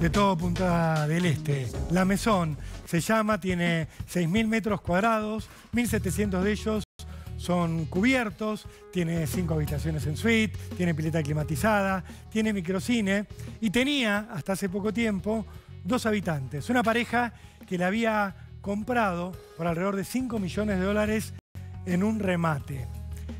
de todo Punta del Este. La Mesón se llama, tiene 6.000 metros cuadrados, 1.700 de ellos son cubiertos, tiene cinco habitaciones en suite, tiene pileta climatizada, tiene microcine y tenía, hasta hace poco tiempo, dos habitantes. Una pareja que la había comprado por alrededor de 5 millones de dólares en un remate.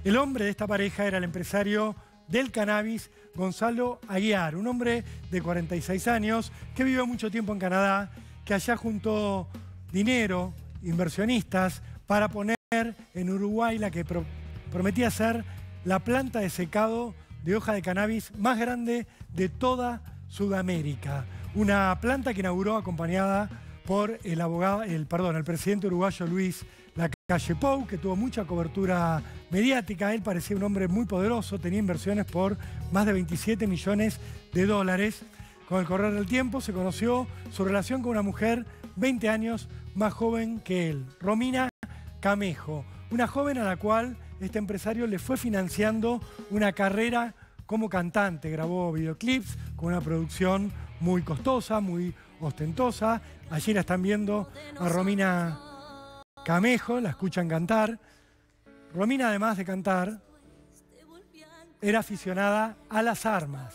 El hombre de esta pareja era el empresario del cannabis, Gonzalo Aguiar, un hombre de 46 años que vivió mucho tiempo en Canadá, que allá juntó dinero, inversionistas, para poner en Uruguay la que prometía ser la planta de secado de hoja de cannabis más grande de toda Sudamérica. Una planta que inauguró acompañada por el abogado, el, perdón, el presidente uruguayo Luis la calle Pou, que tuvo mucha cobertura mediática. Él parecía un hombre muy poderoso, tenía inversiones por más de 27 millones de dólares. Con el correr del tiempo se conoció su relación con una mujer 20 años más joven que él, Romina Camejo, una joven a la cual este empresario le fue financiando una carrera como cantante. Grabó videoclips con una producción muy costosa, muy ostentosa. Allí la están viendo a Romina Camejo, la escuchan cantar. Romina, además de cantar, era aficionada a las armas.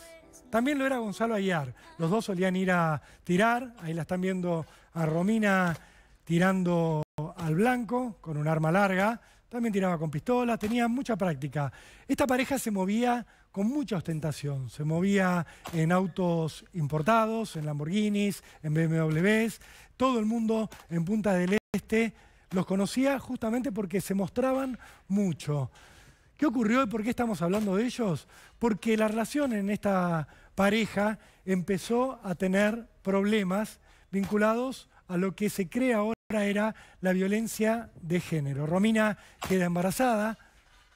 También lo era Gonzalo Aguiar. Los dos solían ir a tirar. Ahí la están viendo a Romina tirando al blanco con un arma larga. También tiraba con pistola, tenía mucha práctica. Esta pareja se movía con mucha ostentación. Se movía en autos importados, en Lamborghinis, en BMWs. Todo el mundo en Punta del Este los conocía justamente porque se mostraban mucho. ¿Qué ocurrió y por qué estamos hablando de ellos? Porque la relación en esta pareja empezó a tener problemas vinculados a lo que se cree ahora era la violencia de género. Romina queda embarazada,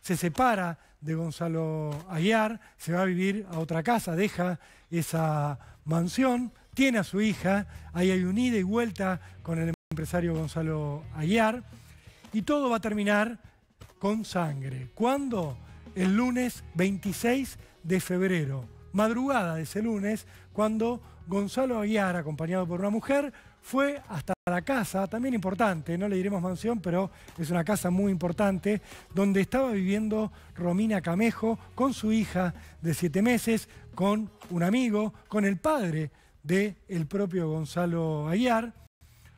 se separa de Gonzalo Aguiar, se va a vivir a otra casa, deja esa mansión, tiene a su hija, ahí hay un ida y vuelta con el empresario Gonzalo Aguiar. Y todo va a terminar con sangre. ¿Cuándo? El lunes 26 de febrero, madrugada de ese lunes, cuando Gonzalo Aguiar, acompañado por una mujer, fue hasta la casa, también importante, no le diremos mansión, pero es una casa muy importante, donde estaba viviendo Romina Camejo con su hija de siete meses, con un amigo, con el padre del propio Gonzalo Aguiar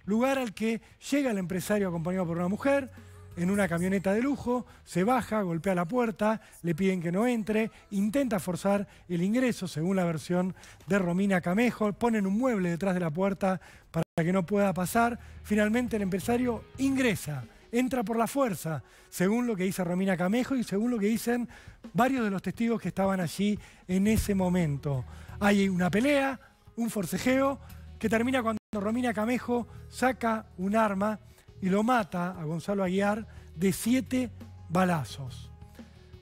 lugar al que llega el empresario acompañado por una mujer, en una camioneta de lujo, se baja, golpea la puerta, le piden que no entre, intenta forzar el ingreso, según la versión de Romina Camejo, ponen un mueble detrás de la puerta para que no pueda pasar, finalmente el empresario ingresa, entra por la fuerza, según lo que dice Romina Camejo y según lo que dicen varios de los testigos que estaban allí en ese momento. Hay una pelea, un forcejeo, que termina cuando... Romina Camejo saca un arma y lo mata a Gonzalo Aguiar de siete balazos.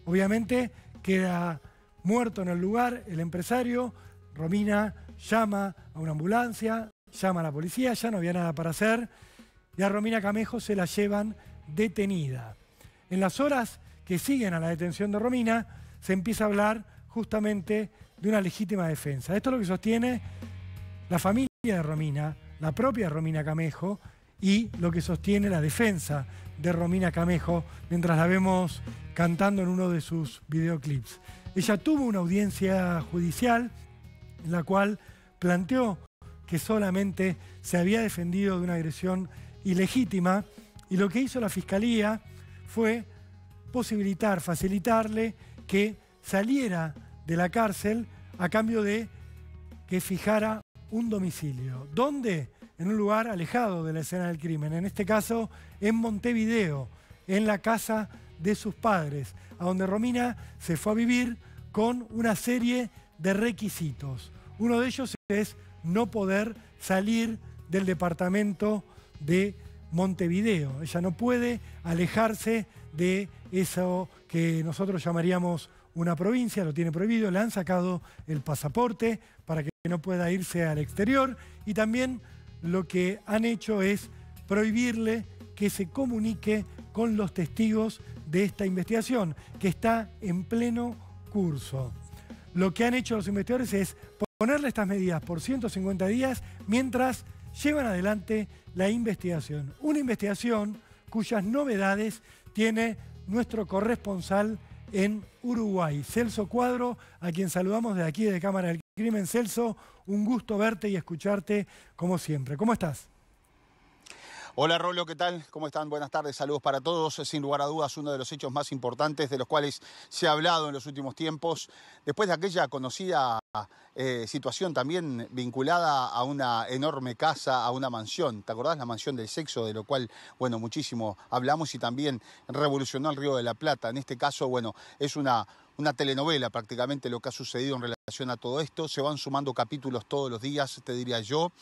Obviamente queda muerto en el lugar el empresario. Romina llama a una ambulancia, llama a la policía, ya no había nada para hacer. Y a Romina Camejo se la llevan detenida. En las horas que siguen a la detención de Romina, se empieza a hablar justamente de una legítima defensa. Esto es lo que sostiene la familia de Romina, la propia Romina Camejo y lo que sostiene la defensa de Romina Camejo mientras la vemos cantando en uno de sus videoclips. Ella tuvo una audiencia judicial en la cual planteó que solamente se había defendido de una agresión ilegítima y lo que hizo la fiscalía fue posibilitar, facilitarle que saliera de la cárcel a cambio de que fijara un domicilio. ¿Dónde? En un lugar alejado de la escena del crimen. En este caso, en Montevideo, en la casa de sus padres, a donde Romina se fue a vivir con una serie de requisitos. Uno de ellos es no poder salir del departamento de Montevideo. Ella no puede alejarse de eso que nosotros llamaríamos una provincia, lo tiene prohibido, le han sacado el pasaporte para que no pueda irse al exterior y también lo que han hecho es prohibirle que se comunique con los testigos de esta investigación, que está en pleno curso. Lo que han hecho los investigadores es ponerle estas medidas por 150 días mientras llevan adelante la investigación. Una investigación cuyas novedades tiene nuestro corresponsal en Uruguay. Celso Cuadro, a quien saludamos de aquí, de Cámara del Crimen. Celso, un gusto verte y escucharte como siempre. ¿Cómo estás? Hola Rolo, ¿qué tal? ¿Cómo están? Buenas tardes, saludos para todos. Sin lugar a dudas, uno de los hechos más importantes de los cuales se ha hablado en los últimos tiempos, después de aquella conocida eh, situación también vinculada a una enorme casa, a una mansión. ¿Te acordás la mansión del sexo, de lo cual, bueno, muchísimo hablamos y también revolucionó el Río de la Plata? En este caso, bueno, es una, una telenovela prácticamente lo que ha sucedido en relación a todo esto. Se van sumando capítulos todos los días, te diría yo.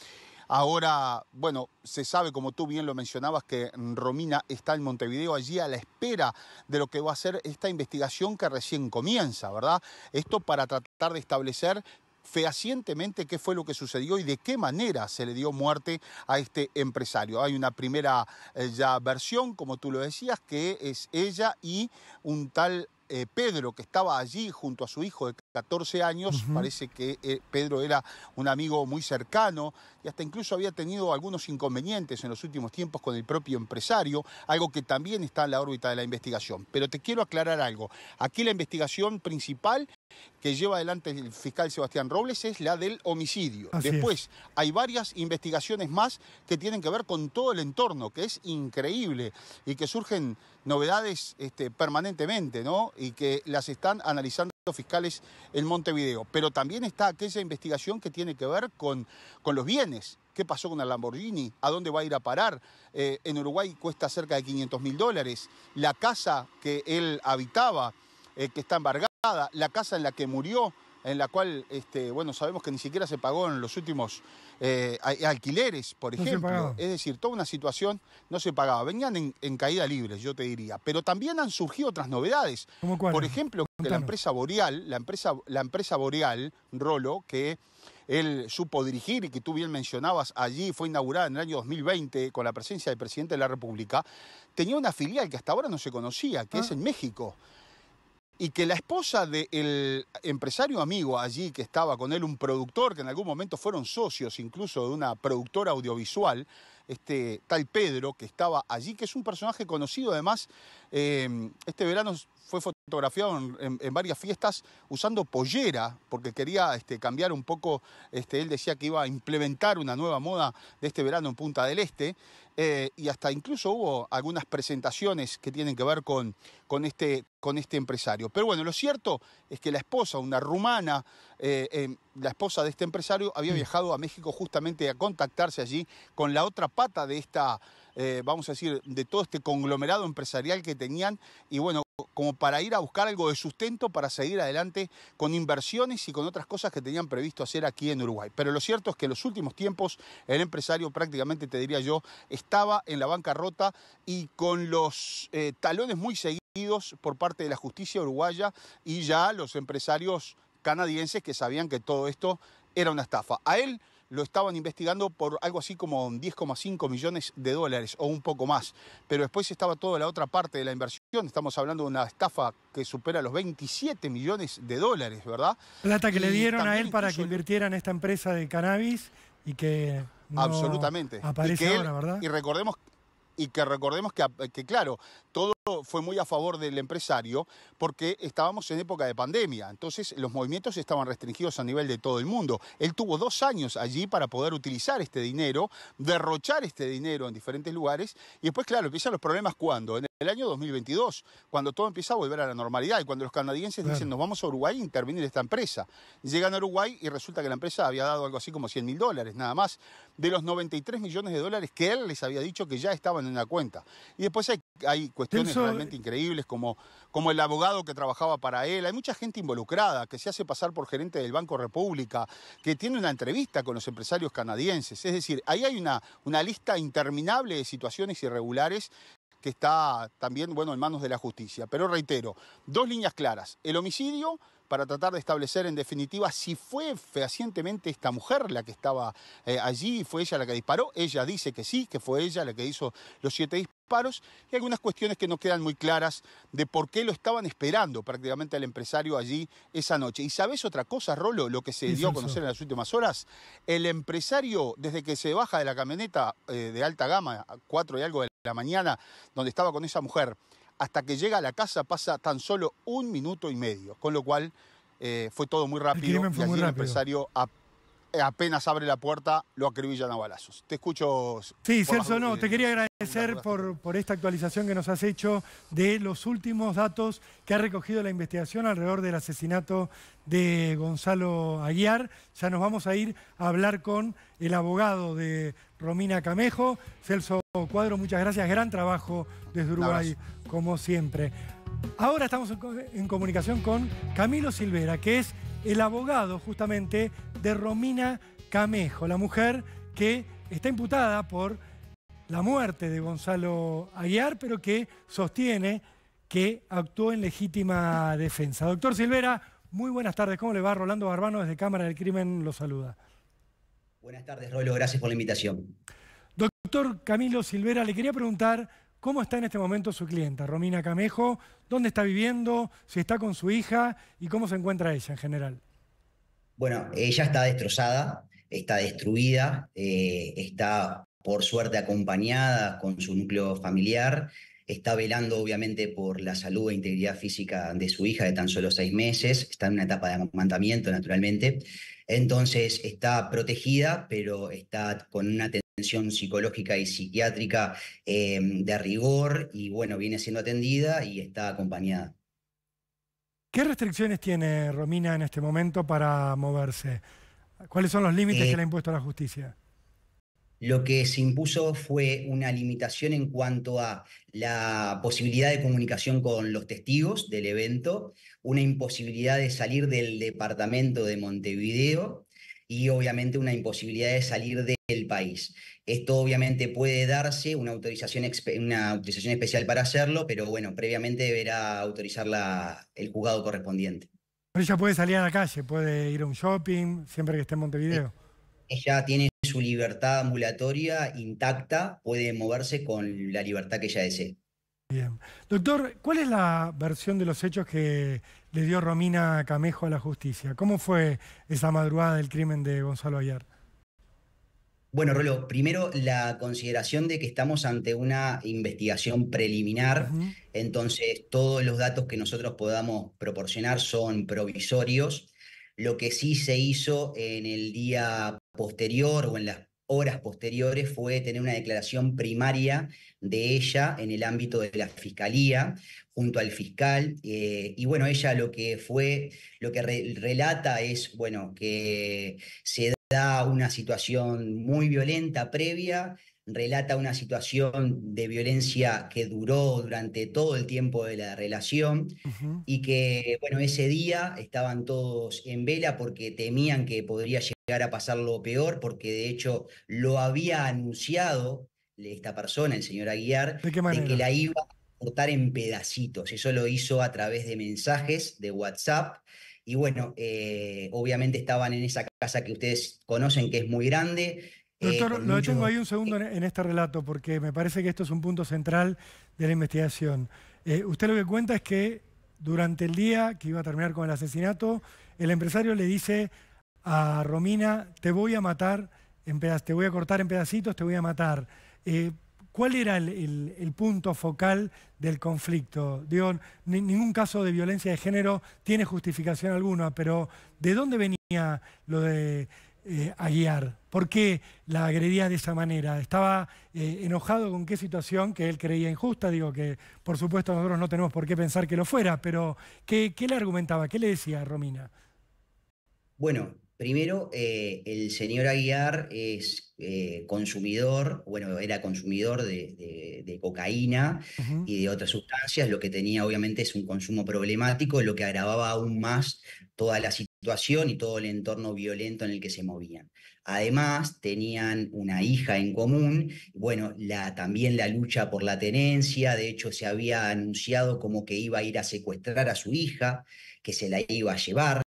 Ahora, bueno, se sabe, como tú bien lo mencionabas, que Romina está en Montevideo allí a la espera de lo que va a ser esta investigación que recién comienza, ¿verdad? Esto para tratar de establecer fehacientemente qué fue lo que sucedió y de qué manera se le dio muerte a este empresario. Hay una primera eh, ya versión, como tú lo decías, que es ella y un tal eh, Pedro, que estaba allí junto a su hijo de 14 años, parece que eh, Pedro era un amigo muy cercano y hasta incluso había tenido algunos inconvenientes en los últimos tiempos con el propio empresario, algo que también está en la órbita de la investigación. Pero te quiero aclarar algo, aquí la investigación principal que lleva adelante el fiscal Sebastián Robles es la del homicidio. Después hay varias investigaciones más que tienen que ver con todo el entorno, que es increíble y que surgen novedades este, permanentemente, ¿no? y que las están analizando los fiscales en Montevideo. Pero también está aquella investigación que tiene que ver con, con los bienes. ¿Qué pasó con la Lamborghini? ¿A dónde va a ir a parar? Eh, en Uruguay cuesta cerca de 500 mil dólares. La casa que él habitaba, eh, que está embargada, la casa en la que murió, en la cual, este, bueno, sabemos que ni siquiera se pagó en los últimos eh, alquileres, por ejemplo. es decir, toda una situación no se pagaba. Venían en, caída libre, yo te diría. Pero también han surgido otras novedades. Por ejemplo, la empresa Boreal, la empresa, Boreal, Rolo, que él supo dirigir y que tú bien mencionabas allí, fue inaugurada en el año 2020 con la presencia del presidente de la República, tenía una filial que hasta ahora no se conocía, que ah. es en México y que la esposa del empresario amigo allí que estaba con él, un productor, que en algún momento fueron socios incluso de una productora audiovisual, este tal Pedro, que estaba allí, que es un personaje conocido además, eh, este verano fue fotografiado en, varias fiestas usando pollera, porque quería este, cambiar un poco, este, él decía que iba a implementar una nueva moda de este verano en Punta del Este, eh, y hasta incluso hubo algunas presentaciones que tienen que ver con, con, este, con este empresario. Pero bueno, lo cierto es que la esposa, una rumana, eh, eh, la esposa de este empresario, había mm. viajado a México justamente a contactarse allí con la otra pata de esta, vamos a decir, de todo este conglomerado empresarial que tenían, y bueno, como para ir a buscar algo de sustento para seguir adelante con inversiones y con otras cosas que tenían previsto hacer aquí en Uruguay. Pero lo cierto es que en los últimos tiempos el empresario prácticamente, te diría yo, estaba en la bancarrota y con los eh, talones muy seguidos por parte de la justicia uruguaya y ya los empresarios canadienses que sabían que todo esto era una estafa. A él lo estaban investigando por algo así como 10,5 millones de dólares o un poco más. Pero después estaba toda la otra parte de la inversión. Estamos hablando de una estafa que supera los 27 millones de dólares, ¿verdad? Plata que le dieron a él para que invirtiera en esta empresa de cannabis y que... Absolutamente. Aparece ¿verdad? Y recordemos y que recordemos que, claro, todo fue muy a favor del empresario porque estábamos en época de pandemia, entonces los movimientos estaban restringidos a nivel de todo el mundo. Él tuvo dos años allí para poder utilizar este dinero, derrochar este dinero en diferentes lugares y después, claro, empiezan los problemas cuando el año 2022, cuando todo empieza a volver a la normalidad y cuando los canadienses dicen nos vamos a Uruguay a intervenir esta empresa. Llegan a Uruguay y resulta que la empresa había dado algo así como 100 mil dólares, nada más, de los 93 millones de dólares que él les había dicho que ya estaban en la cuenta. Y después hay, cuestiones realmente eh. increíbles como, como el abogado que trabajaba para él, hay mucha gente involucrada que se hace pasar por gerente del Banco República, que tiene una entrevista con los empresarios canadienses. Es decir, ahí hay una, una lista interminable de situaciones irregulares que está también, bueno, en manos de la justicia. Pero reitero, dos líneas claras, el homicidio para tratar de establecer en definitiva si fue fehacientemente esta mujer la que estaba eh, allí, fue ella la que disparó. Ella dice que sí, que fue ella la que hizo los siete disparos y algunas cuestiones que no quedan muy claras de por qué lo estaban esperando prácticamente al empresario allí esa noche. ¿Y sabes otra cosa, Rolo? Lo que se dio a conocer en las últimas horas. El empresario, desde que se baja de la camioneta eh, de alta gama, a cuatro y algo de la mañana, donde estaba con esa mujer, hasta que llega a la casa pasa tan solo un minuto y medio, con lo cual eh, fue todo muy rápido. y el empresario eh, apenas abre la puerta, lo acribillan a balazos. Te escucho. Sí, Celso, no, te quería agradecer por, por esta actualización que nos has hecho de los últimos datos que ha recogido la investigación alrededor del asesinato de Gonzalo Aguiar. Ya nos vamos a ir a hablar con el abogado de Romina Camejo. Celso Cuadro, muchas gracias. Gran trabajo desde Uruguay como siempre. Ahora estamos en comunicación con Camilo Silvera, que es el abogado justamente de Romina Camejo, la mujer que está imputada por la muerte de Gonzalo Aguiar, pero que sostiene que actuó en legítima defensa. Doctor Silvera, muy buenas tardes. ¿Cómo le va? Rolando Barbano desde Cámara del Crimen lo saluda. Buenas tardes, Rolo. Gracias por la invitación. Doctor Camilo Silvera, le quería preguntar ¿Cómo está en este momento su clienta, Romina Camejo? ¿Dónde está viviendo? ¿Si está con su hija? ¿Y cómo se encuentra ella en general? Bueno, ella está destrozada, está destruida, eh, está por suerte acompañada con su núcleo familiar, está velando obviamente por la salud e integridad física de su hija de tan solo seis meses, está en una etapa de amamantamiento naturalmente, entonces está protegida, pero está con una atención psicológica y psiquiátrica em, de rigor y bueno, viene siendo atendida y está acompañada. ¿Qué restricciones tiene Romina en este momento para moverse? ¿Cuáles son los límites eh, que le ha impuesto la justicia? Lo que se impuso fue una limitación en cuanto a la posibilidad de comunicación con los testigos del evento, una imposibilidad de salir del departamento de Montevideo, y obviamente una imposibilidad de salir del país. Esto obviamente puede darse una autorización, una autorización especial para hacerlo, pero bueno, previamente deberá autorizarla el juzgado correspondiente. Pero ella puede salir a la calle, puede ir a un shopping, siempre que esté en Montevideo. E-, ella tiene su libertad ambulatoria intacta, puede moverse con la libertad que ella desee. Bien. Doctor, ¿cuál es la versión de los hechos que le dio Romina Camejo a la justicia. ¿Cómo fue esa madrugada del crimen de Gonzalo Ayer? Bueno, Rolo, primero la consideración de que estamos ante una investigación preliminar, entonces todos los datos que nosotros podamos proporcionar son provisorios. Lo que sí se hizo en el día posterior o en las horas posteriores fue tener una declaración primaria de ella en el ámbito de la fiscalía junto al fiscal. Eh, y bueno, ella lo que fue, lo que relata es, bueno, que se da una situación muy violenta previa, relata una situación de violencia que duró durante todo el tiempo de la relación y que, bueno, ese día estaban todos en vela porque temían que podría llegar llegar a pasar lo peor, porque de hecho lo había anunciado esta persona, el señor Aguiar, ¿De, que la iba a cortar en pedacitos. Eso lo hizo a través de mensajes de WhatsApp. Y bueno, eh, obviamente estaban en esa casa que ustedes conocen, que es muy grande, eh, Doctor, lo detengo tengo ahí un segundo en, este relato, porque me parece que esto es un punto central de la investigación. Eh, usted lo que cuenta es que durante el día que iba a terminar con el asesinato, el empresario le dice, a Romina, te voy a matar, en te voy a cortar en pedacitos, te voy a matar. Eh, ¿Cuál era el, punto focal del conflicto? Digo, ningún caso de violencia de género tiene justificación alguna, pero ¿de dónde venía lo de eh, Aguiar? ¿Por qué la agredía de esa manera? ¿Estaba eh, enojado con qué situación que él creía injusta? Digo que, por supuesto, nosotros no tenemos por qué pensar que lo fuera, pero ¿qué, qué le argumentaba? ¿Qué le decía a Romina? Bueno, Primero, eh, el señor Aguiar es eh, consumidor, bueno, era consumidor de, cocaína y de otras sustancias, lo que tenía obviamente es un consumo problemático, lo que agravaba aún más toda la situación y todo el entorno violento en el que se movían. Además, tenían una hija en común, bueno, también la lucha por la tenencia, de hecho se había anunciado como que iba a ir a secuestrar a su hija, que se la iba a llevar.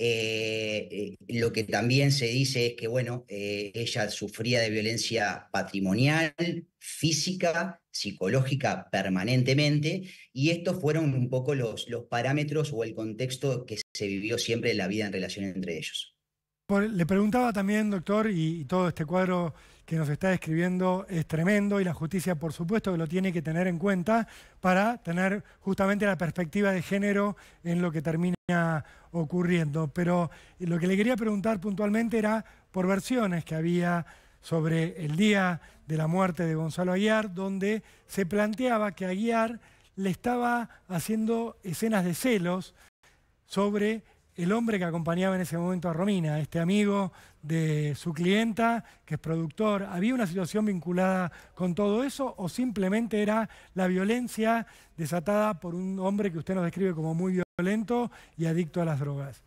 Eh, eh, lo que también se dice es que, bueno, eh, ella sufría de violencia patrimonial, física, psicológica permanentemente, y estos fueron un poco los, los parámetros o el contexto que se vivió siempre en la vida en relación entre ellos. le preguntaba también, doctor, y todo este cuadro que nos está escribiendo es tremendo y la justicia por supuesto que lo tiene que tener en cuenta para tener justamente la perspectiva de género en lo que termina ocurriendo. Pero lo que le quería preguntar puntualmente era por versiones que había sobre el día de la muerte de Gonzalo Aguiar, donde se planteaba que Aguiar le estaba haciendo escenas de celos sobre el hombre que acompañaba en ese momento a Romina, este amigo de su clienta, que es productor. ¿Había una situación vinculada con todo eso o simplemente era la violencia desatada por un hombre que usted nos describe como muy violento y adicto a las drogas?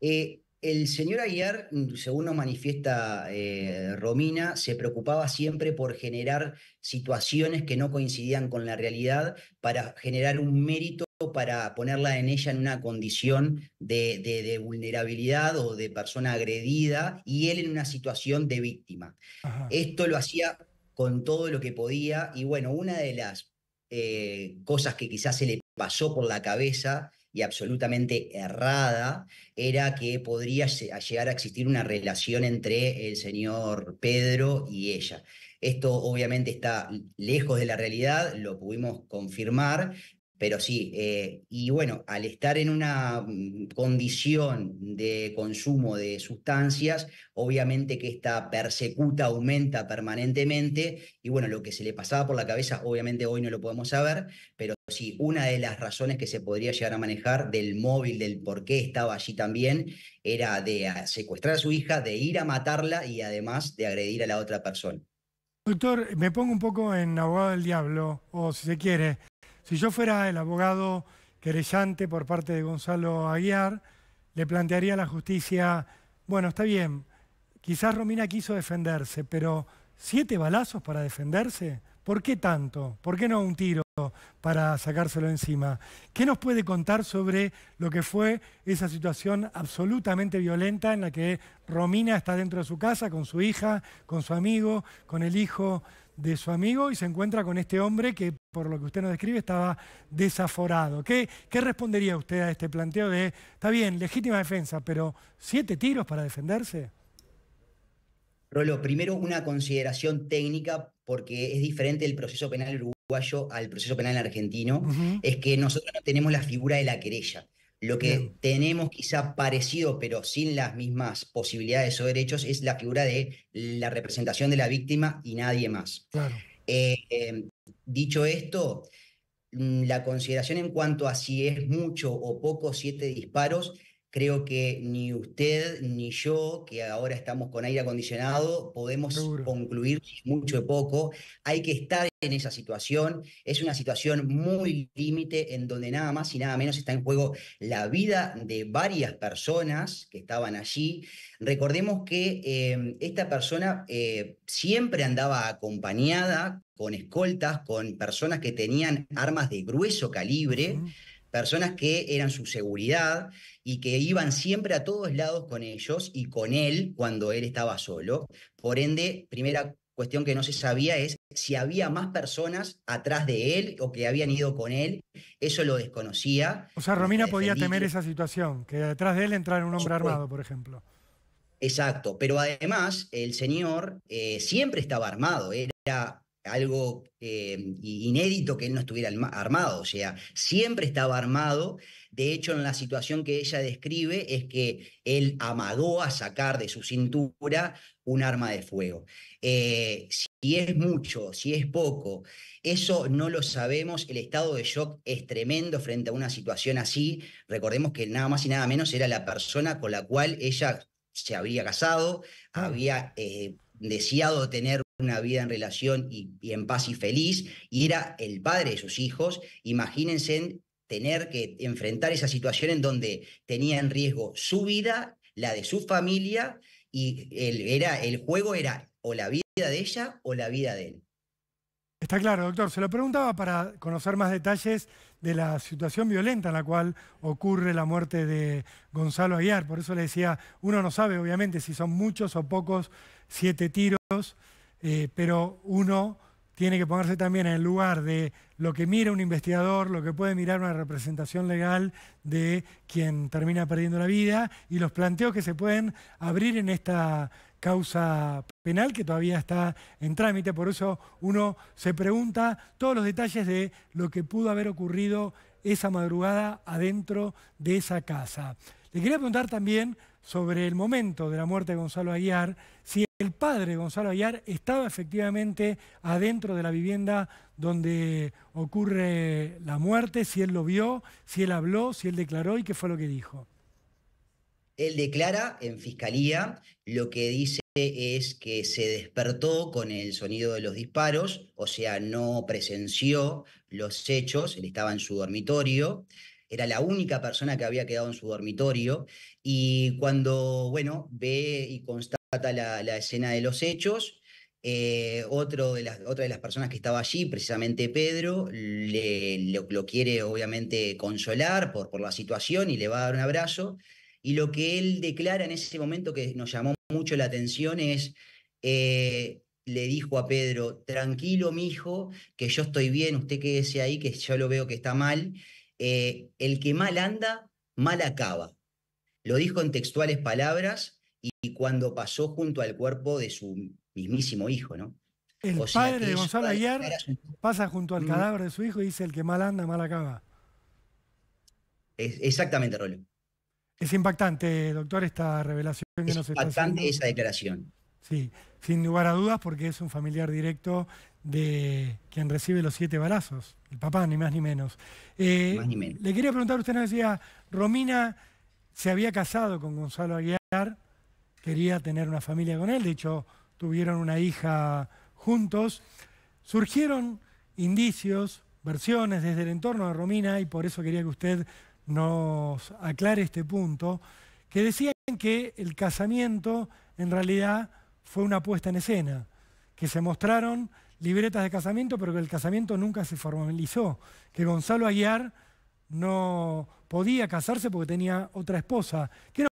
Eh, el señor Aguiar, según nos manifiesta eh, Romina, se preocupaba siempre por generar situaciones que no coincidían con la realidad para generar un mérito para ponerla en ella en una condición de, vulnerabilidad o de persona agredida y él en una situación de víctima. Esto lo hacía con todo lo que podía y bueno, una de las eh, cosas que quizás se le pasó por la cabeza y absolutamente errada era que podría llegar a existir una relación entre el señor Pedro y ella. Esto obviamente está lejos de la realidad, lo pudimos confirmar, pero sí, eh, y bueno, al estar en una mm, condición de consumo de sustancias, obviamente que esta persecuta aumenta permanentemente y bueno, lo que se le pasaba por la cabeza, obviamente hoy no lo podemos saber, pero sí, una de las razones que se podría llegar a manejar del móvil, del por qué estaba allí también, era de ah, secuestrar a su hija, de ir a matarla y además de agredir a la otra persona. Doctor, me pongo un poco en abogado del diablo, o si se quiere, si yo fuera el abogado querellante por parte de Gonzalo Aguiar, le plantearía a la justicia, bueno, está bien, quizás Romina quiso defenderse, pero siete balazos para defenderse, ¿por qué tanto? ¿Por qué no un tiro para sacárselo encima? ¿Qué nos puede contar sobre lo que fue esa situación absolutamente violenta en la que Romina está dentro de su casa con su hija, con su amigo, con el hijo? de su amigo y se encuentra con este hombre que, por lo que usted nos describe, estaba desaforado. ¿Qué, qué respondería usted a este planteo de, está bien, legítima defensa, pero siete tiros para defenderse? Rolo, primero una consideración técnica, porque es diferente el proceso penal uruguayo al proceso penal argentino, es que nosotros no tenemos la figura de la querella. Lo que tenemos quizá parecido, pero sin las mismas posibilidades o derechos, es la figura de la representación de la víctima y nadie más. Eh, eh, dicho esto, mm, la consideración en cuanto a si es mucho o poco siete disparos creo que ni usted ni yo, que ahora estamos con aire acondicionado, podemos concluir mucho de poco. Hay que estar en esa situación. Es una situación muy límite en donde nada más y nada menos está en juego la vida de varias personas que estaban allí. Recordemos que eh, esta persona eh, siempre andaba acompañada con escoltas, con personas que tenían armas de grueso calibre personas que eran su seguridad y que iban siempre a todos lados con ellos y con él cuando él estaba solo. Por ende, primera cuestión que no se sabía es si había más personas atrás de él o que habían ido con él. Eso lo desconocía. O sea, Romina podía temer esa situación, que detrás de él entrara un hombre armado, por ejemplo. Exacto, pero además el señor eh, siempre estaba armado, era algo eh, inédito que él no estuviera armado, o sea, siempre estaba armado. De hecho, en la situación que ella describe es que él amagó a sacar de su cintura un arma de fuego. Eh, si es mucho, si es poco, eso no lo sabemos. El estado de shock es tremendo frente a una situación así. Recordemos que nada más y nada menos era la persona con la cual ella se habría casado, había eh, deseado tener una vida en relación y, en paz y feliz, y era el padre de sus hijos, imagínense tener que enfrentar esa situación en donde tenía en riesgo su vida, la de su familia, y el, era, el juego era o la vida de ella o la vida de él. Está claro, doctor. Se lo preguntaba para conocer más detalles de la situación violenta en la cual ocurre la muerte de Gonzalo Aguiar. Por eso le decía, uno no sabe, obviamente, si son muchos o pocos, siete tiros. Eh, pero uno tiene que ponerse también en el lugar de lo que mira un investigador, lo que puede mirar una representación legal de quien termina perdiendo la vida y los planteos que se pueden abrir en esta causa penal que todavía está en trámite. Por eso uno se pregunta todos los detalles de lo que pudo haber ocurrido esa madrugada adentro de esa casa. Le quería preguntar también sobre el momento de la muerte de Gonzalo Aguiar, el padre Gonzalo Ayar estaba efectivamente adentro de la vivienda donde ocurre la muerte, si él lo vio, si él habló, si él declaró y qué fue lo que dijo. Él declara en fiscalía, lo que dice es que se despertó con el sonido de los disparos, o sea, no presenció los hechos, él estaba en su dormitorio, era la única persona que había quedado en su dormitorio, y cuando, bueno, ve y consta la, escena de los hechos. Eh, otro de las, otra de las personas que estaba allí, precisamente Pedro, le, lo, quiere obviamente consolar por, por la situación y le va a dar un abrazo. Y lo que él declara en ese momento que nos llamó mucho la atención es, eh, le dijo a Pedro, tranquilo, mi hijo, que yo estoy bien, usted quédese ahí, que yo lo veo que está mal. Eh, el que mal anda, mal acaba. Lo dijo en textuales palabras y cuando pasó junto al cuerpo de su mismísimo hijo, ¿no? El padre de Gonzalo Aguiar pasa junto al cadáver de su hijo y dice, el que mal anda, mal acaba. exactamente, Rolo. Es impactante, doctor, esta revelación que Impactante esa declaración. Sí, sin lugar a dudas, porque es un familiar directo de quien recibe los siete balazos, el papá, ni más ni menos. Eh, le quería preguntar, usted nos decía, Romina se había casado con Gonzalo Aguiar quería tener una familia con él, de hecho tuvieron una hija juntos. Surgieron indicios, versiones desde el entorno de Romina, y por eso quería que usted nos aclare este punto, que decían que el casamiento en realidad fue una puesta en escena, que se mostraron libretas de casamiento, pero que el casamiento nunca se formalizó, que Gonzalo Aguiar no podía casarse porque tenía otra esposa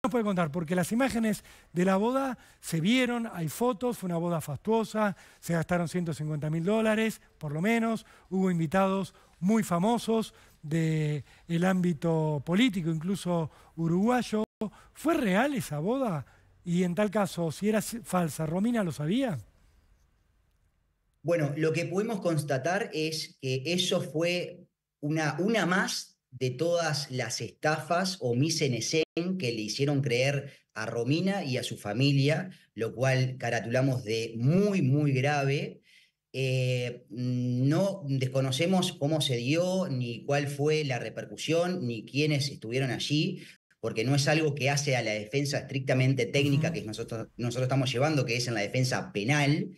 nos puede contar? Porque las imágenes de la boda se vieron, hay fotos, fue una boda fastuosa, se gastaron 150 mil dólares, por lo menos, hubo invitados muy famosos del ámbito político, incluso uruguayo. ¿Fue real esa boda? Y en tal caso, si era falsa, ¿Romina lo sabía? Bueno, lo que pudimos constatar es que eso fue una, una más de todas las estafas o escena que le hicieron creer a Romina y a su familia, lo cual caratulamos de muy, muy grave. Eh, no desconocemos cómo se dio, ni cuál fue la repercusión, ni quiénes estuvieron allí, porque no es algo que hace a la defensa estrictamente técnica que nosotros, nosotros estamos llevando, que es en la defensa penal,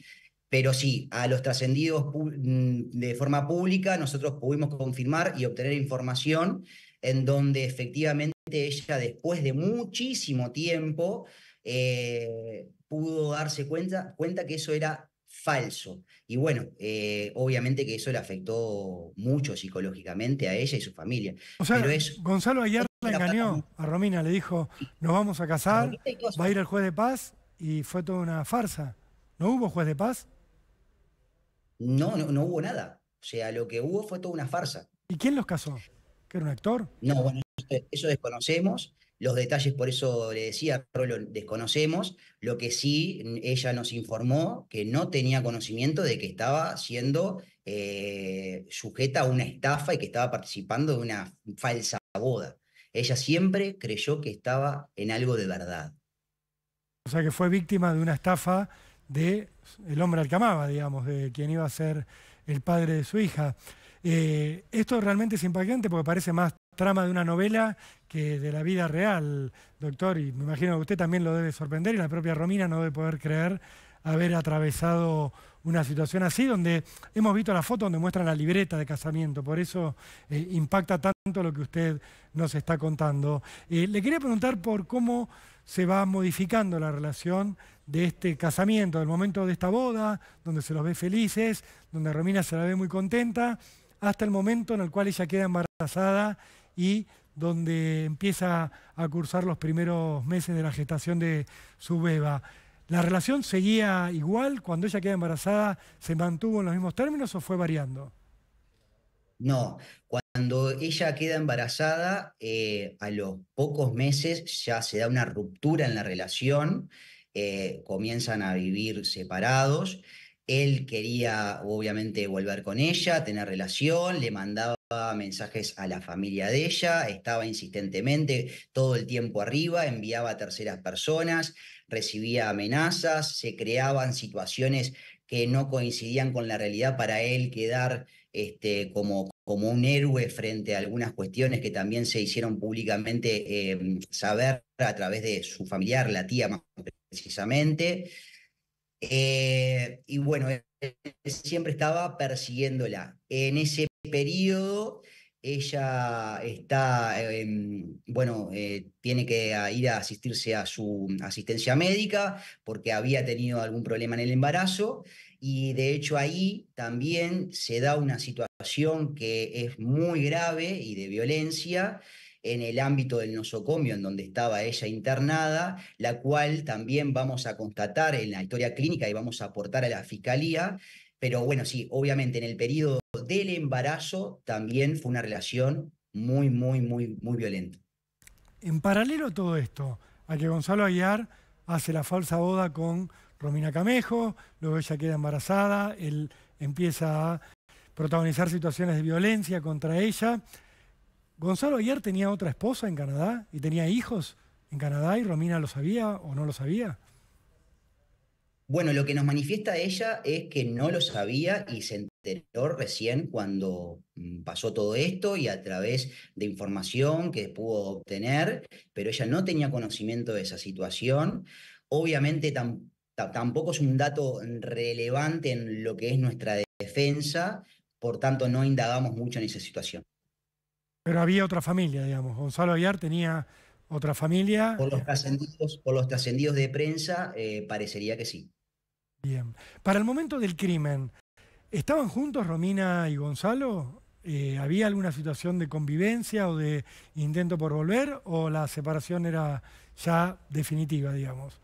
pero sí, a los trascendidos mm, de forma pública nosotros pudimos confirmar y obtener información en donde efectivamente ella después de muchísimo tiempo eh, pudo darse cuenta, cuenta que eso era falso. Y bueno, eh, obviamente que eso le afectó mucho psicológicamente a ella y su familia. O sea, Gonzalo ayer la engañó a Romina, le dijo, nos vamos a ah, casar, va a ir el juez de paz y fue toda una farsa. ¿No hubo juez de paz? No, no, hubo nada. O sea, lo que hubo fue toda una farsa. ¿Y quién los casó? ¿Que era un actor? No, bueno, eso desconocemos. Los detalles, por eso le decía, lo desconocemos. Lo que sí, ella nos informó que no tenía conocimiento de que estaba siendo eh, sujeta a una estafa y que estaba participando de una falsa boda. Ella siempre creyó que estaba en algo de verdad. O sea, que fue víctima de una estafa de el hombre al que amaba, digamos, de quien iba a ser el padre de su hija. Eh, esto realmente es impactante porque parece más trama de una novela que de la vida real, doctor, y me imagino que usted también lo debe sorprender y la propia Romina no debe poder creer haber atravesado una situación así, donde hemos visto la foto donde muestra la libreta de casamiento, por eso eh, impacta tanto lo que usted nos está contando. Eh, le quería preguntar por cómo se va modificando la relación de este casamiento, del momento de esta boda, donde se los ve felices, donde Romina se la ve muy contenta, hasta el momento en el cual ella queda embarazada y donde empieza a cursar los primeros meses de la gestación de su beba. ¿La relación seguía igual cuando ella queda embarazada? ¿Se mantuvo en los mismos términos o fue variando? No, cuando ella queda embarazada, eh, a los pocos meses ya se da una ruptura en la relación, eh, comienzan a vivir separados. Él quería obviamente volver con ella, tener relación, le mandaba mensajes a la familia de ella, estaba insistentemente todo el tiempo arriba, enviaba a terceras personas, recibía amenazas, se creaban situaciones que no coincidían con la realidad para él quedar este, como, como un héroe frente a algunas cuestiones que también se hicieron públicamente em, saber a través de su familiar, la tía más precisamente. Eh, y bueno, siempre estaba persiguiéndola. En ese periodo ella está, bueno, eh, tiene que ir a asistirse a su asistencia médica porque había tenido algún problema en el embarazo y de hecho ahí también se da una situación que es muy grave y de violencia en el ámbito del nosocomio en donde estaba ella internada, la cual también vamos a constatar en la historia clínica y vamos a aportar a la fiscalía pero bueno, sí, obviamente en el periodo del embarazo también fue una relación muy, muy, muy, muy violenta. En paralelo a todo esto, a que Gonzalo Aguiar hace la falsa boda con Romina Camejo, luego ella queda embarazada, él empieza a protagonizar situaciones de violencia contra ella. Gonzalo Aguiar tenía otra esposa en Canadá y tenía hijos en Canadá y Romina lo sabía o no lo sabía. Bueno, lo que nos manifiesta ella es que no lo sabía y se enteró recién cuando mm, pasó todo esto y a través de información que pudo obtener, pero ella no tenía conocimiento de esa situación. Obviamente tampoco es un dato relevante en lo que es nuestra defensa, por tanto no indagamos mucho en esa situación. Pero había otra familia, digamos. Gonzalo Aguiar tenía otra familia. Por los trascendidos, por los trascendidos de prensa, eh, parecería que sí. Para el momento del crimen, ¿estaban juntos Romina y Gonzalo? Eh, ¿Había alguna situación de convivencia o de intento por volver? ¿O la separación era ya definitiva, digamos?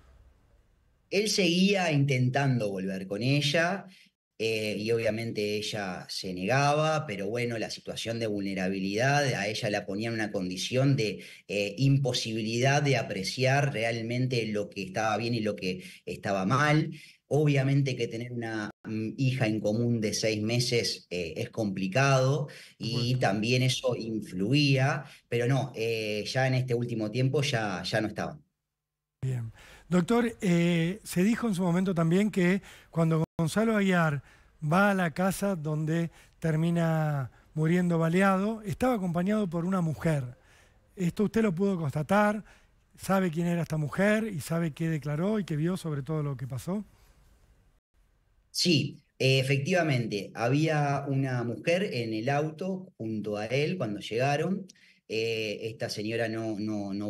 Él seguía intentando volver con ella eh, y obviamente ella se negaba, pero bueno, la situación de vulnerabilidad a ella la ponía en una condición de eh, imposibilidad de apreciar realmente lo que estaba bien y lo que estaba mal. Obviamente que tener una mm, hija en común de seis meses eh, es complicado y también eso influía, pero no, eh, ya en este último tiempo ya, ya no estaban. Bien. Doctor, eh, se dijo en su momento también que cuando Gonzalo Aguiar va a la casa donde termina muriendo baleado, estaba acompañado por una mujer. Esto usted lo pudo constatar, sabe quién era esta mujer y sabe qué declaró y qué vio sobre todo lo que pasó. Sí, efectivamente, había una mujer en el auto junto a él cuando llegaron. Eh, esta señora no,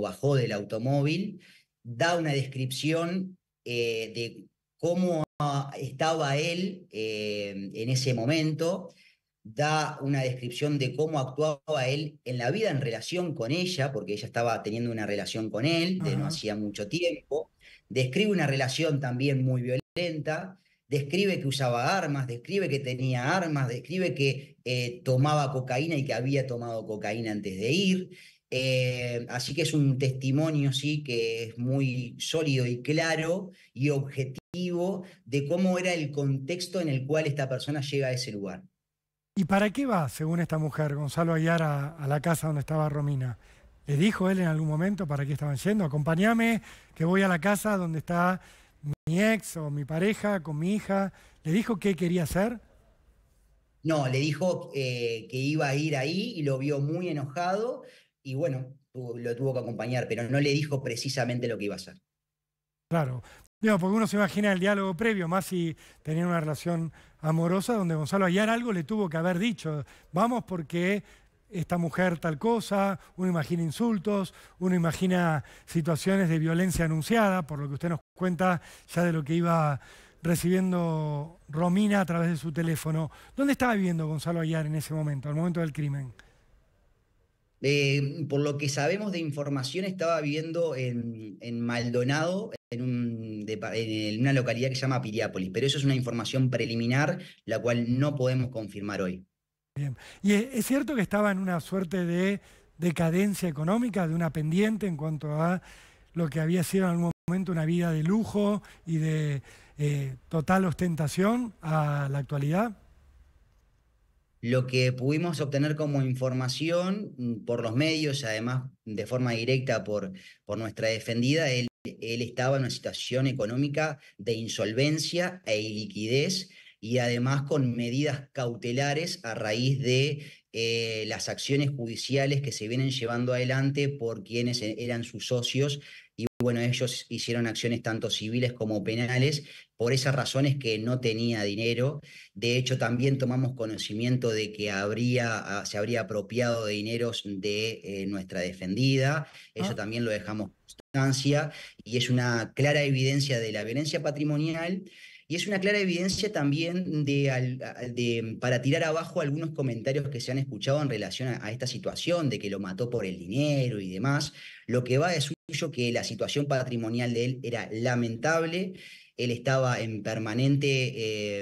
bajó del automóvil, da una descripción eh, de cómo estaba él eh, en ese momento, da una descripción de cómo actuaba él en la vida en relación con ella, porque ella estaba teniendo una relación con él de no hacía mucho tiempo, describe una relación también muy violenta, describe que usaba armas, describe que tenía armas, describe que eh, tomaba cocaína y que había tomado cocaína antes de ir. Eh, así que es un testimonio, sí, que es muy sólido y claro y objetivo de cómo era el contexto en el cual esta persona llega a ese lugar. ¿Y para qué va, según esta mujer, Gonzalo Ayar, a, a la casa donde estaba Romina? ¿Le dijo él en algún momento para qué estaban yendo? Acompáñame, que voy a la casa donde está mi ex o mi pareja con mi hija, ¿le dijo qué quería hacer? No, le dijo eh, que iba a ir ahí y lo vio muy enojado y bueno, lo tuvo que acompañar, pero no le dijo precisamente lo que iba a hacer. Claro, no, porque uno se imagina el diálogo previo, más si tenía una relación amorosa donde Gonzalo Ayar algo le tuvo que haber dicho, vamos porque esta mujer tal cosa, uno imagina insultos, uno imagina situaciones de violencia anunciada, por lo que usted nos cuenta ya de lo que iba recibiendo Romina a través de su teléfono. ¿Dónde estaba viviendo Gonzalo Ayar en ese momento, al momento del crimen? Eh, por lo que sabemos de información, estaba viviendo en, Maldonado, en, una localidad que se llama Piriápolis, pero eso es una información preliminar, la cual no podemos confirmar hoy. ¿Y es cierto que estaba en una suerte de decadencia económica, de una pendiente en cuanto a lo que había sido en algún momento? una vida de lujo y de eh, total ostentación a la actualidad? Lo que pudimos obtener como información mm, por los medios, además de forma directa por, por nuestra defendida, él, estaba en una situación económica de insolvencia e iliquidez y además con medidas cautelares a raíz de eh, las acciones judiciales que se vienen llevando adelante por quienes e-, eran sus socios bueno, ellos hicieron acciones tanto civiles como penales por esas razones que no tenía dinero. De hecho, también tomamos conocimiento de que habría, ah, se habría apropiado de dineros de eh, nuestra defendida. Eso ah. también lo dejamos constancia y es una clara evidencia de la violencia patrimonial. Y es una clara evidencia también de, para tirar abajo algunos comentarios que se han escuchado en relación a, esta situación, de que lo mató por el dinero y demás. Lo que va es que la situación patrimonial de él era lamentable. Él estaba en permanente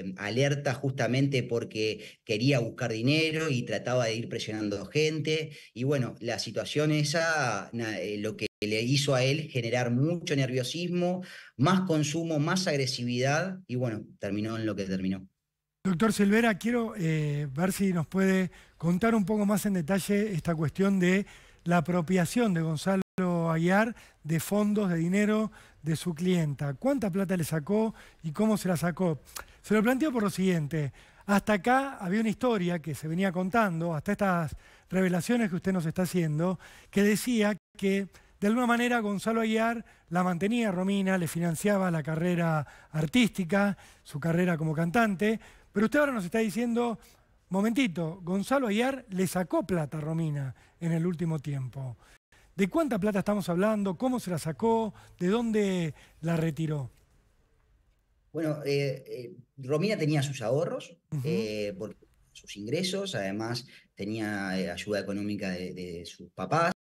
eh, alerta justamente porque quería buscar dinero y trataba de ir presionando gente. Y bueno, la situación esa, eh, lo que le hizo a él generar mucho nerviosismo, más consumo, más agresividad y bueno, terminó en lo que terminó. Doctor Silvera, quiero eh, ver si nos puede contar un poco más en detalle esta cuestión de la apropiación de Gonzalo Aguiar de fondos, de dinero de su clienta. ¿Cuánta plata le sacó y cómo se la sacó? Se lo planteo por lo siguiente. Hasta acá había una historia que se venía contando, hasta estas revelaciones que usted nos está haciendo, que decía que de alguna manera Gonzalo Aguiar la mantenía Romina, le financiaba la carrera artística, su carrera como cantante, pero usted ahora nos está diciendo, momentito, Gonzalo Aguiar le sacó plata a Romina en el último tiempo. ¿De cuánta plata estamos hablando? ¿Cómo se la sacó? ¿De dónde la retiró? Bueno, eh, eh, Romina tenía sus ahorros, eh, sus ingresos, además tenía ayuda económica de, sus papás.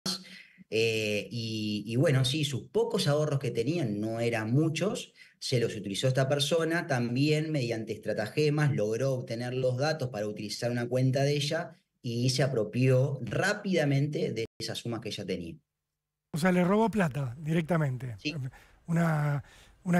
Y, y, bueno, sí, sus pocos ahorros que tenían no eran muchos, se los utilizó esta persona, también mediante estratagemas logró obtener los datos para utilizar una cuenta de ella y se apropió rápidamente de esas sumas que ella tenía. O sea, le robó plata directamente. Una,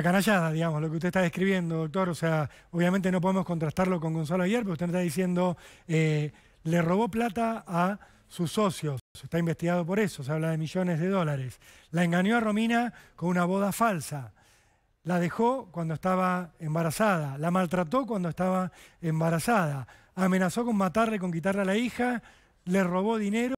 canallada, digamos, lo que usted está describiendo, doctor. O sea, obviamente no podemos contrastarlo con Gonzalo ayer, pero usted está diciendo, eh, le robó plata a sus socios. Está investigado por eso, se habla de millones de dólares. La engañó a Romina con una boda falsa. La dejó cuando estaba embarazada. La maltrató cuando estaba embarazada. Amenazó con matarle, con quitarle a la hija. Le robó dinero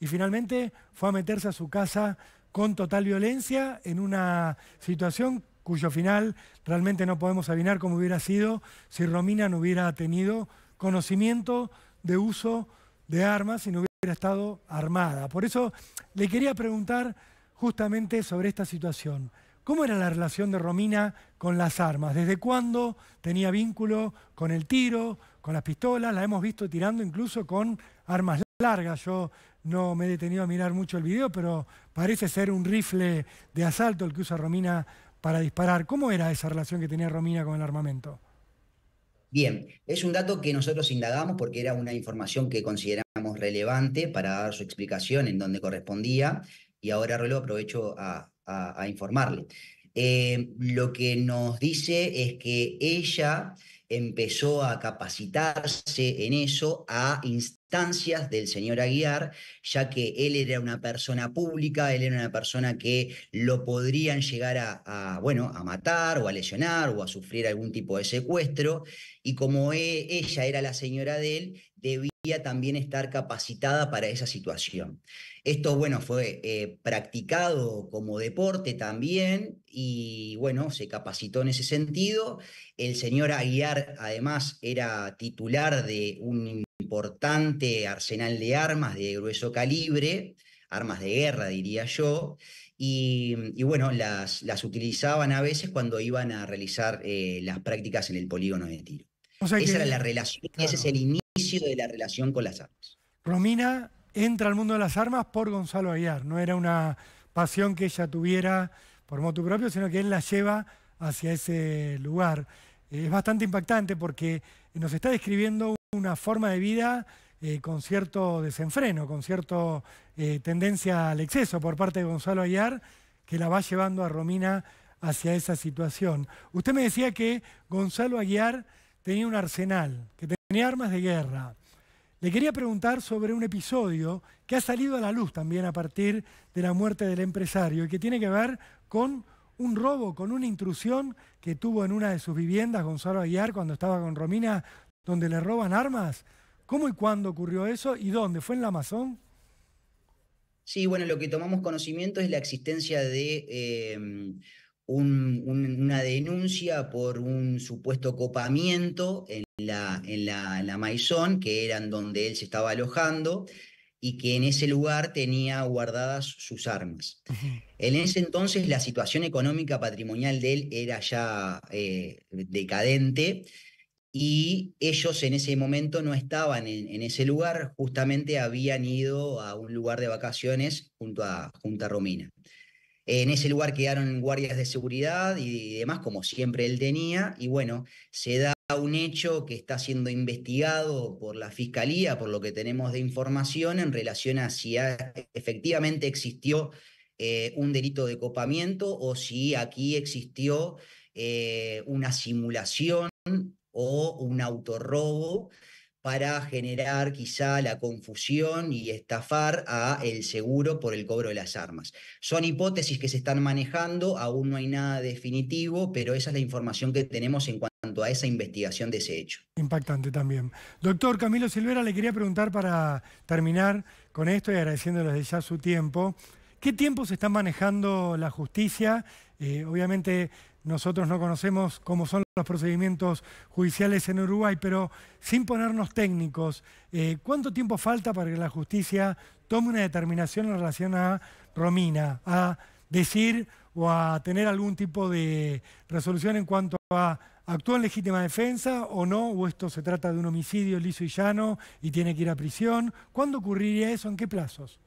y finalmente fue a meterse a su casa con total violencia en una situación cuyo final realmente no podemos adivinar cómo hubiera sido si Romina no hubiera tenido conocimiento de uso de armas y no hubiera estado armada. Por eso le quería preguntar justamente sobre esta situación. ¿Cómo era la relación de Romina con las armas? ¿Desde cuándo tenía vínculo con el tiro, con las pistolas? La hemos visto tirando incluso con armas largas. Yo no me he detenido a mirar mucho el video, pero parece ser un rifle de asalto el que usa Romina para disparar. ¿Cómo era esa relación que tenía Romina con el armamento? Bien, es un dato que nosotros indagamos porque era una información que consideramos relevante para dar su explicación en donde correspondía y ahora lo aprovecho a, informarle. Eh, lo que nos dice es que ella empezó a capacitarse en eso a del señor Aguiar, ya que él era una persona pública, él era una persona que lo podrían llegar a, bueno, a matar o a lesionar o a sufrir algún tipo de secuestro, y como e, ella era la señora de él, debía también estar capacitada para esa situación. Esto, bueno, fue eh, practicado como deporte también y, bueno, se capacitó en ese sentido. El señor Aguiar, además, era titular de un importante arsenal de armas de grueso calibre, armas de guerra diría yo, y, bueno, las, las, utilizaban a veces cuando iban a realizar eh, las prácticas en el polígono de tiro. era la relación, ese es el inicio de la relación con las armas. Romina entra al mundo de las armas por Gonzalo Aguiar, no era una pasión que ella tuviera por motu propio, sino que él la lleva hacia ese lugar. Es bastante impactante porque nos está describiendo una forma de vida eh, con cierto desenfreno, con cierta eh, tendencia al exceso por parte de Gonzalo Aguilar que la va llevando a Romina hacia esa situación. Usted me decía que Gonzalo Aguiar tenía un arsenal, que tenía armas de guerra. Le quería preguntar sobre un episodio que ha salido a la luz también a partir de la muerte del empresario y que tiene que ver con un robo, con una intrusión que tuvo en una de sus viviendas Gonzalo Aguiar cuando estaba con Romina donde le roban armas? ¿Cómo y cuándo ocurrió eso? ¿Y dónde? ¿Fue en la Amazon? Sí, bueno, lo que tomamos conocimiento es la existencia de eh, una denuncia por un supuesto copamiento en la, en la, que eran donde él se estaba alojando y que en ese lugar tenía guardadas sus armas. En ese entonces la situación económica patrimonial de él era ya eh, decadente y ellos en ese momento no estaban en, ese lugar, justamente habían ido a un lugar de vacaciones junto a, Junta Romina. En ese lugar quedaron guardias de seguridad y, demás, como siempre él tenía, y bueno, se da un hecho que está siendo investigado por la Fiscalía, por lo que tenemos de información en relación a si efectivamente existió eh, un delito de copamiento o si aquí existió eh, una simulación o un autorrobo para generar quizá la confusión y estafar a el seguro por el cobro de las armas. Son hipótesis que se están manejando, aún no hay nada definitivo, pero esa es la información que tenemos en cuanto a esa investigación de ese hecho. Impactante también. Doctor Camilo Silvera, le quería preguntar para terminar con esto y agradeciéndoles ya su tiempo. ¿Qué tiempo se está manejando la justicia? Eh, obviamente nosotros no conocemos cómo son los procedimientos judiciales en Uruguay, pero sin ponernos técnicos, eh, ¿cuánto tiempo falta para que la justicia tome una determinación en relación a Romina, a decir o a tener algún tipo de resolución en cuanto a actúa en legítima defensa o no, o esto se trata de un homicidio liso y llano y tiene que ir a prisión? ¿Cuándo ocurriría eso? ¿En qué plazos?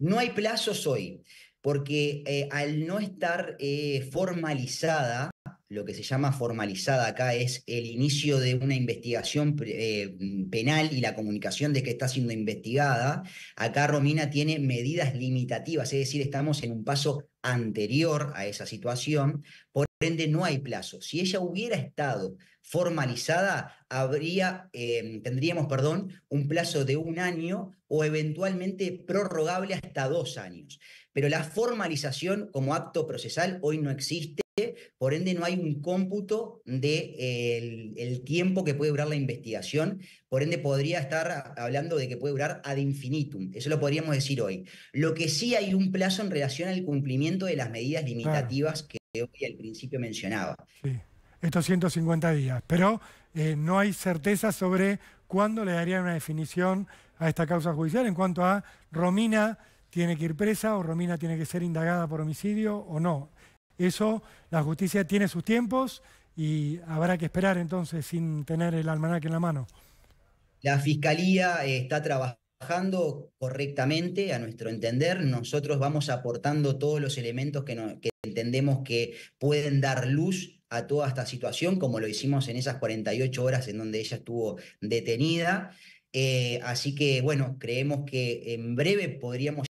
No hay plazos hoy porque eh, al no estar eh, formalizada, lo que se llama formalizada acá es el inicio de una investigación eh, mm, penal y la comunicación de que está siendo investigada, acá Romina tiene medidas limitativas, es decir, estamos en un paso anterior a esa situación, por ende no hay plazo. Si ella hubiera estado formalizada, habría, tendríamos perdón, un plazo de un año o eventualmente prorrogable hasta dos años pero la formalización como acto procesal hoy no existe, por ende no hay un cómputo del de, eh, el tiempo que puede durar la investigación, por ende podría estar hablando de que puede durar ad infinitum, eso lo podríamos decir hoy. Lo que sí hay un plazo en relación al cumplimiento de las medidas limitativas que hoy al principio mencionaba. Sí, estos 150 días, pero eh, no hay certeza sobre cuándo le darían una definición a esta causa judicial en cuanto a Romina tiene que ir presa o Romina tiene que ser indagada por homicidio o no. Eso, la justicia tiene sus tiempos y habrá que esperar entonces sin tener el almanaque en la mano. La fiscalía eh, está trabajando correctamente, a nuestro entender. Nosotros vamos aportando todos los elementos que, entendemos que pueden dar luz a toda esta situación, como lo hicimos en esas 48 horas en donde ella estuvo detenida. Eh, así que, bueno, creemos que en breve podríamos